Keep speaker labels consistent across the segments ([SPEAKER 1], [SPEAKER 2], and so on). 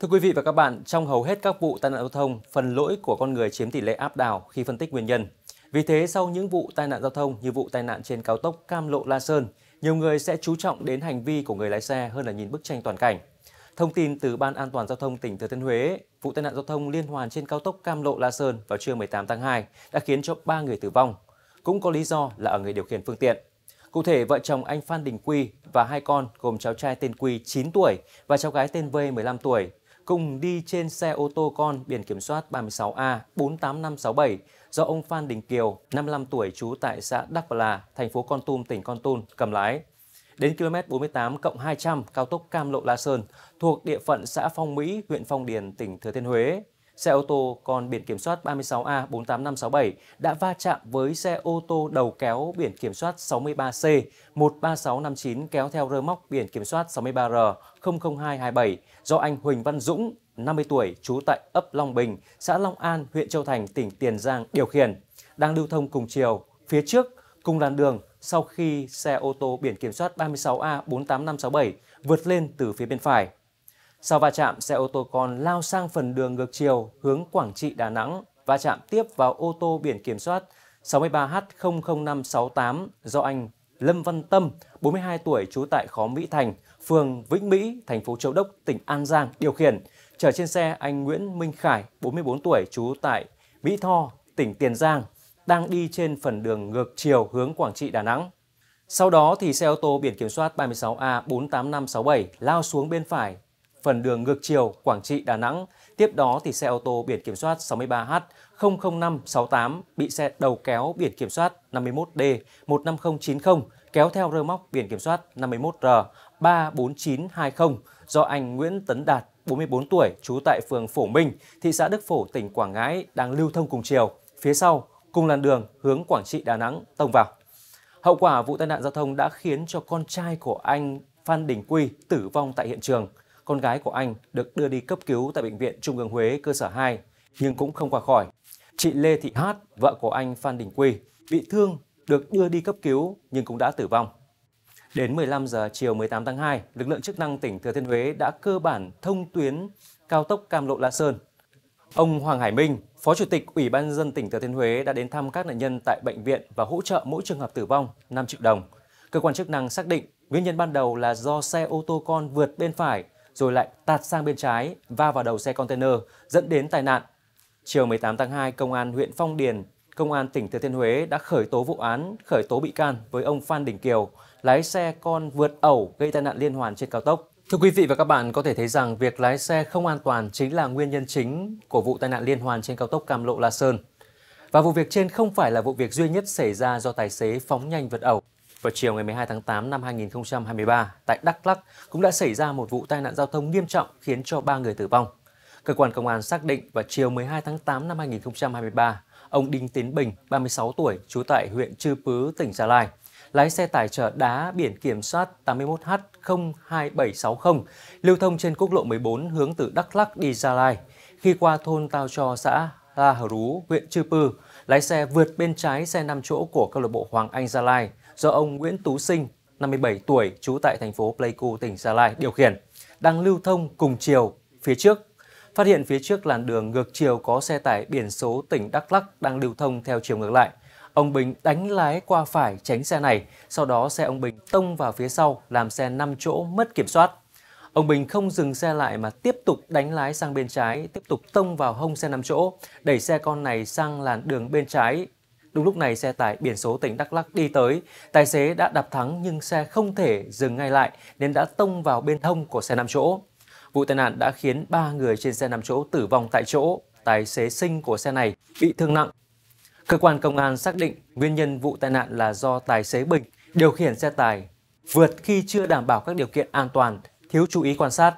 [SPEAKER 1] Thưa quý vị và các bạn, trong hầu hết các vụ tai nạn giao thông, phần lỗi của con người chiếm tỷ lệ áp đảo khi phân tích nguyên nhân. Vì thế, sau những vụ tai nạn giao thông như vụ tai nạn trên cao tốc Cam Lộ La Sơn, nhiều người sẽ chú trọng đến hành vi của người lái xe hơn là nhìn bức tranh toàn cảnh. Thông tin từ Ban An toàn Giao thông tỉnh Thừa Thiên Huế, vụ tai nạn giao thông liên hoàn trên cao tốc Cam Lộ La Sơn vào trưa 18 tháng 2 đã khiến cho 3 người tử vong. Cũng có lý do là ở người điều khiển phương tiện. Cụ thể, vợ chồng anh Phan Đình Quy và hai con gồm cháu trai tên Quy 9 tuổi và cháu gái tên V 15 tuổi cùng đi trên xe ô tô con biển kiểm soát 36A48567 do ông Phan Đình Kiều, 55 tuổi trú tại xã Đắc Bà, thành phố Con Tum, tỉnh Con Tum cầm lái. Đến km 48 200 cao tốc Cam Lộ La Sơn thuộc địa phận xã Phong Mỹ, huyện Phong Điền, tỉnh Thừa Thiên Huế xe ô tô còn biển kiểm soát 36A 48567 đã va chạm với xe ô tô đầu kéo biển kiểm soát 63C 13659 kéo theo rơ móc biển kiểm soát 63R 00227 do anh Huỳnh Văn Dũng, 50 tuổi, trú tại ấp Long Bình, xã Long An, huyện Châu Thành, tỉnh Tiền Giang điều khiển, đang lưu thông cùng chiều, phía trước, cùng làn đường sau khi xe ô tô biển kiểm soát 36A 48567 vượt lên từ phía bên phải. Sau va chạm, xe ô tô con lao sang phần đường ngược chiều hướng Quảng Trị Đà Nẵng, va chạm tiếp vào ô tô biển kiểm soát 63H00568 do anh Lâm Văn Tâm, 42 tuổi, trú tại khóm Mỹ Thành, phường Vĩnh Mỹ, thành phố Châu Đốc, tỉnh An Giang điều khiển. Chở trên xe anh Nguyễn Minh Khải, 44 tuổi, trú tại Mỹ Tho, tỉnh Tiền Giang, đang đi trên phần đường ngược chiều hướng Quảng Trị Đà Nẵng. Sau đó thì xe ô tô biển kiểm soát 36A48567 lao xuống bên phải phần đường ngược chiều Quảng Trị Đà Nẵng. Tiếp đó thì xe ô tô biển kiểm soát 63H 00568 bị xe đầu kéo biển kiểm soát 51D 15090 kéo theo rơ móc biển kiểm soát 51R 34920 do anh Nguyễn Tấn Đạt 44 tuổi trú tại phường Phổ Minh, thị xã Đức Phổ, tỉnh Quảng Ngãi đang lưu thông cùng chiều. Phía sau, cùng làn đường hướng Quảng Trị Đà Nẵng tông vào. Hậu quả vụ tai nạn giao thông đã khiến cho con trai của anh Phan Đình Quy tử vong tại hiện trường con gái của anh được đưa đi cấp cứu tại Bệnh viện Trung ương Huế cơ sở 2, nhưng cũng không qua khỏi. Chị Lê Thị Hát, vợ của anh Phan Đình Quy, bị thương, được đưa đi cấp cứu nhưng cũng đã tử vong. Đến 15 giờ chiều 18 tháng 2, lực lượng chức năng tỉnh Thừa Thiên Huế đã cơ bản thông tuyến cao tốc Cam Lộ La Sơn. Ông Hoàng Hải Minh, Phó Chủ tịch Ủy ban dân tỉnh Thừa Thiên Huế đã đến thăm các nạn nhân tại bệnh viện và hỗ trợ mỗi trường hợp tử vong 5 triệu đồng. Cơ quan chức năng xác định nguyên nhân ban đầu là do xe ô tô con vượt bên phải rồi lại tạt sang bên trái, va vào đầu xe container, dẫn đến tai nạn. Chiều 18 tháng 2, Công an huyện Phong Điền, Công an tỉnh Thừa Thiên Huế đã khởi tố vụ án, khởi tố bị can với ông Phan Đình Kiều, lái xe con vượt ẩu gây tai nạn liên hoàn trên cao tốc. Thưa quý vị và các bạn, có thể thấy rằng việc lái xe không an toàn chính là nguyên nhân chính của vụ tai nạn liên hoàn trên cao tốc Cam Lộ La Sơn. Và vụ việc trên không phải là vụ việc duy nhất xảy ra do tài xế phóng nhanh vượt ẩu. Vào chiều ngày 12 tháng 8 năm 2023, tại Đắk Lắk cũng đã xảy ra một vụ tai nạn giao thông nghiêm trọng khiến cho 3 người tử vong. Cơ quan công an xác định vào chiều 12 tháng 8 năm 2023, ông Đinh Tiến Bình, 36 tuổi, trú tại huyện Chư Pứ, tỉnh Gia Lai, lái xe tải chở đá biển kiểm soát 81H02760, lưu thông trên quốc lộ 14 hướng từ Đắk Lắk đi Gia Lai. Khi qua thôn Tao Cho, xã La Hờ Rú, huyện Chư Pư, lái xe vượt bên trái xe 5 chỗ của câu lạc bộ Hoàng Anh Gia Lai do ông Nguyễn Tú Sinh, 57 tuổi, trú tại thành phố Pleiku, tỉnh Gia Lai điều khiển, đang lưu thông cùng chiều phía trước. Phát hiện phía trước làn đường ngược chiều có xe tải biển số tỉnh Đắk Lắc đang lưu thông theo chiều ngược lại. Ông Bình đánh lái qua phải tránh xe này, sau đó xe ông Bình tông vào phía sau làm xe 5 chỗ mất kiểm soát. Ông Bình không dừng xe lại mà tiếp tục đánh lái sang bên trái, tiếp tục tông vào hông xe 5 chỗ, đẩy xe con này sang làn đường bên trái Đúng lúc này xe tải biển số tỉnh Đắk Lắc đi tới, tài xế đã đạp thắng nhưng xe không thể dừng ngay lại nên đã tông vào bên hông của xe 5 chỗ. Vụ tai nạn đã khiến 3 người trên xe 5 chỗ tử vong tại chỗ, tài xế sinh của xe này bị thương nặng. Cơ quan công an xác định nguyên nhân vụ tai nạn là do tài xế Bình điều khiển xe tải vượt khi chưa đảm bảo các điều kiện an toàn, thiếu chú ý quan sát.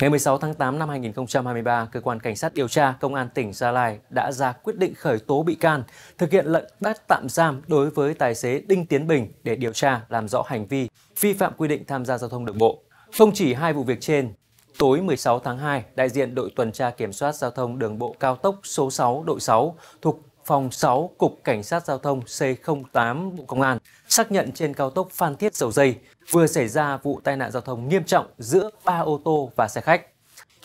[SPEAKER 1] Ngày 16 tháng 8 năm 2023, Cơ quan Cảnh sát điều tra Công an tỉnh Gia Lai đã ra quyết định khởi tố bị can, thực hiện lệnh bắt tạm giam đối với tài xế Đinh Tiến Bình để điều tra làm rõ hành vi vi phạm quy định tham gia giao thông đường bộ. Không chỉ hai vụ việc trên, Tối 16 tháng 2, đại diện đội tuần tra kiểm soát giao thông đường bộ cao tốc số 6 đội 6 thuộc phòng 6 Cục Cảnh sát Giao thông C08 Bộ Công an xác nhận trên cao tốc Phan Thiết Dầu Dây vừa xảy ra vụ tai nạn giao thông nghiêm trọng giữa ba ô tô và xe khách.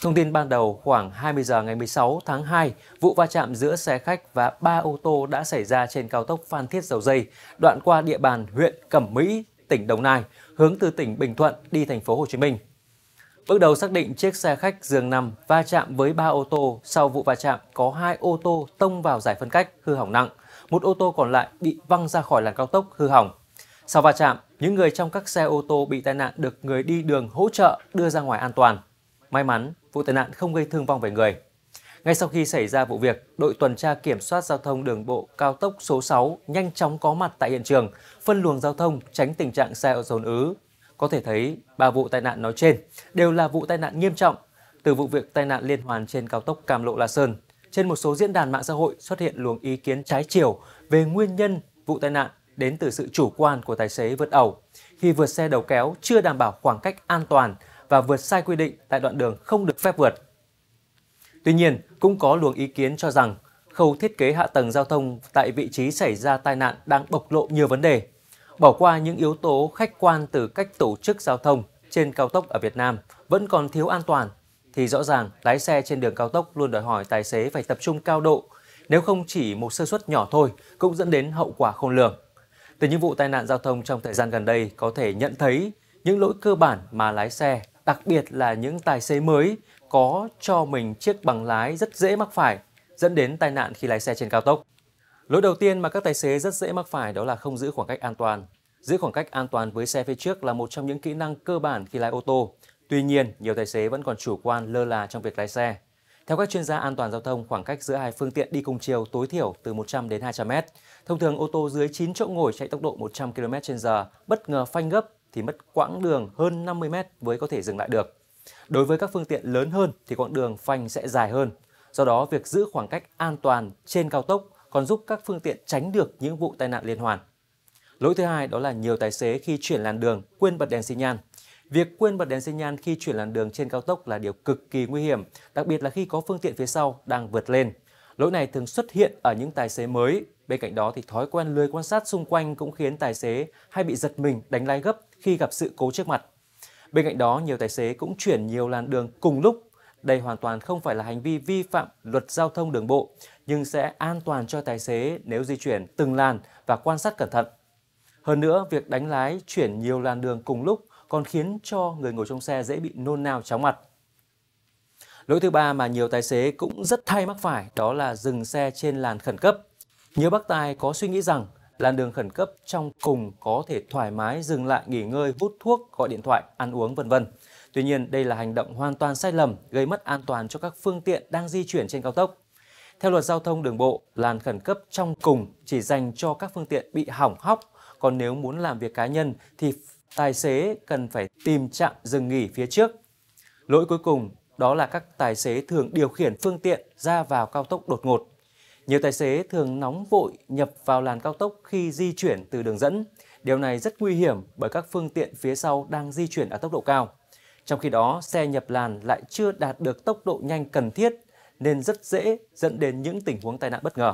[SPEAKER 1] Thông tin ban đầu khoảng 20 giờ ngày 16 tháng 2, vụ va chạm giữa xe khách và ba ô tô đã xảy ra trên cao tốc Phan Thiết Dầu Dây, đoạn qua địa bàn huyện Cẩm Mỹ, tỉnh Đồng Nai, hướng từ tỉnh Bình Thuận đi thành phố Hồ Chí Minh. Bước đầu xác định chiếc xe khách giường nằm va chạm với 3 ô tô, sau vụ va chạm có 2 ô tô tông vào giải phân cách hư hỏng nặng, một ô tô còn lại bị văng ra khỏi làn cao tốc hư hỏng. Sau va chạm, những người trong các xe ô tô bị tai nạn được người đi đường hỗ trợ đưa ra ngoài an toàn. May mắn, vụ tai nạn không gây thương vong về người. Ngay sau khi xảy ra vụ việc, đội tuần tra kiểm soát giao thông đường bộ cao tốc số 6 nhanh chóng có mặt tại hiện trường, phân luồng giao thông tránh tình trạng xe ở dồn ứ, có thể thấy, ba vụ tai nạn nói trên đều là vụ tai nạn nghiêm trọng. Từ vụ việc tai nạn liên hoàn trên cao tốc Cam Lộ La Sơn, trên một số diễn đàn mạng xã hội xuất hiện luồng ý kiến trái chiều về nguyên nhân vụ tai nạn đến từ sự chủ quan của tài xế vượt ẩu khi vượt xe đầu kéo chưa đảm bảo khoảng cách an toàn và vượt sai quy định tại đoạn đường không được phép vượt. Tuy nhiên, cũng có luồng ý kiến cho rằng khâu thiết kế hạ tầng giao thông tại vị trí xảy ra tai nạn đang bộc lộ nhiều vấn đề. Bỏ qua những yếu tố khách quan từ cách tổ chức giao thông trên cao tốc ở Việt Nam vẫn còn thiếu an toàn, thì rõ ràng lái xe trên đường cao tốc luôn đòi hỏi tài xế phải tập trung cao độ, nếu không chỉ một sơ suất nhỏ thôi cũng dẫn đến hậu quả khôn lường. Từ những vụ tai nạn giao thông trong thời gian gần đây có thể nhận thấy những lỗi cơ bản mà lái xe, đặc biệt là những tài xế mới có cho mình chiếc bằng lái rất dễ mắc phải, dẫn đến tai nạn khi lái xe trên cao tốc. Lỗi đầu tiên mà các tài xế rất dễ mắc phải đó là không giữ khoảng cách an toàn. Giữ khoảng cách an toàn với xe phía trước là một trong những kỹ năng cơ bản khi lái ô tô. Tuy nhiên, nhiều tài xế vẫn còn chủ quan lơ là trong việc lái xe. Theo các chuyên gia an toàn giao thông, khoảng cách giữa hai phương tiện đi cùng chiều tối thiểu từ 100 đến 200 m. Thông thường ô tô dưới 9 chỗ ngồi chạy tốc độ 100 km/h bất ngờ phanh gấp thì mất quãng đường hơn 50 m mới có thể dừng lại được. Đối với các phương tiện lớn hơn thì quãng đường phanh sẽ dài hơn. Do đó, việc giữ khoảng cách an toàn trên cao tốc còn giúp các phương tiện tránh được những vụ tai nạn liên hoàn. Lỗi thứ hai đó là nhiều tài xế khi chuyển làn đường quên bật đèn xi nhan. Việc quên bật đèn xi nhan khi chuyển làn đường trên cao tốc là điều cực kỳ nguy hiểm, đặc biệt là khi có phương tiện phía sau đang vượt lên. Lỗi này thường xuất hiện ở những tài xế mới. Bên cạnh đó thì thói quen lười quan sát xung quanh cũng khiến tài xế hay bị giật mình đánh lái gấp khi gặp sự cố trước mặt. Bên cạnh đó, nhiều tài xế cũng chuyển nhiều làn đường cùng lúc đây hoàn toàn không phải là hành vi vi phạm luật giao thông đường bộ, nhưng sẽ an toàn cho tài xế nếu di chuyển từng làn và quan sát cẩn thận. Hơn nữa, việc đánh lái chuyển nhiều làn đường cùng lúc còn khiến cho người ngồi trong xe dễ bị nôn nao chóng mặt. Lỗi thứ ba mà nhiều tài xế cũng rất thay mắc phải đó là dừng xe trên làn khẩn cấp. Nhiều bác tài có suy nghĩ rằng làn đường khẩn cấp trong cùng có thể thoải mái dừng lại nghỉ ngơi, hút thuốc, gọi điện thoại, ăn uống vân vân. Tuy nhiên, đây là hành động hoàn toàn sai lầm, gây mất an toàn cho các phương tiện đang di chuyển trên cao tốc. Theo luật giao thông đường bộ, làn khẩn cấp trong cùng chỉ dành cho các phương tiện bị hỏng hóc, còn nếu muốn làm việc cá nhân thì tài xế cần phải tìm trạm dừng nghỉ phía trước. Lỗi cuối cùng đó là các tài xế thường điều khiển phương tiện ra vào cao tốc đột ngột. Nhiều tài xế thường nóng vội nhập vào làn cao tốc khi di chuyển từ đường dẫn. Điều này rất nguy hiểm bởi các phương tiện phía sau đang di chuyển ở tốc độ cao. Trong khi đó, xe nhập làn lại chưa đạt được tốc độ nhanh cần thiết nên rất dễ dẫn đến những tình huống tai nạn bất ngờ.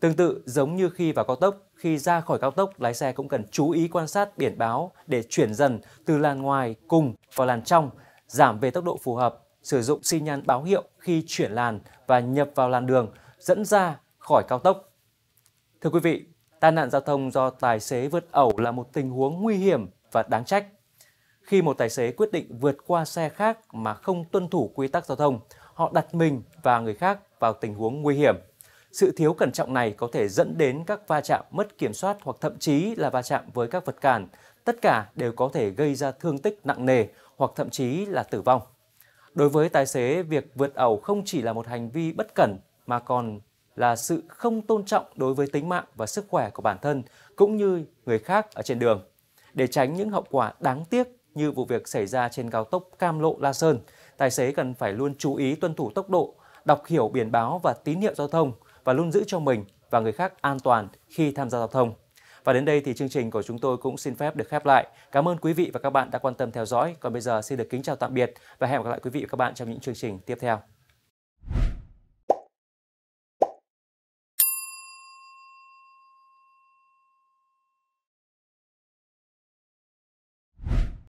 [SPEAKER 1] Tương tự giống như khi vào cao tốc, khi ra khỏi cao tốc, lái xe cũng cần chú ý quan sát biển báo để chuyển dần từ làn ngoài cùng vào làn trong, giảm về tốc độ phù hợp, sử dụng xi nhan báo hiệu khi chuyển làn và nhập vào làn đường dẫn ra khỏi cao tốc. Thưa quý vị, tai nạn giao thông do tài xế vượt ẩu là một tình huống nguy hiểm và đáng trách. Khi một tài xế quyết định vượt qua xe khác mà không tuân thủ quy tắc giao thông, họ đặt mình và người khác vào tình huống nguy hiểm. Sự thiếu cẩn trọng này có thể dẫn đến các va chạm mất kiểm soát hoặc thậm chí là va chạm với các vật cản. Tất cả đều có thể gây ra thương tích nặng nề hoặc thậm chí là tử vong. Đối với tài xế, việc vượt ẩu không chỉ là một hành vi bất cẩn mà còn là sự không tôn trọng đối với tính mạng và sức khỏe của bản thân cũng như người khác ở trên đường. Để tránh những hậu quả đáng tiếc như vụ việc xảy ra trên cao tốc Cam Lộ La Sơn, tài xế cần phải luôn chú ý tuân thủ tốc độ, đọc hiểu biển báo và tín hiệu giao thông và luôn giữ cho mình và người khác an toàn khi tham gia giao thông. Và đến đây thì chương trình của chúng tôi cũng xin phép được khép lại. Cảm ơn quý vị và các bạn đã quan tâm theo dõi. Còn bây giờ xin được kính chào tạm biệt và hẹn gặp lại quý vị và các bạn trong những chương trình tiếp theo.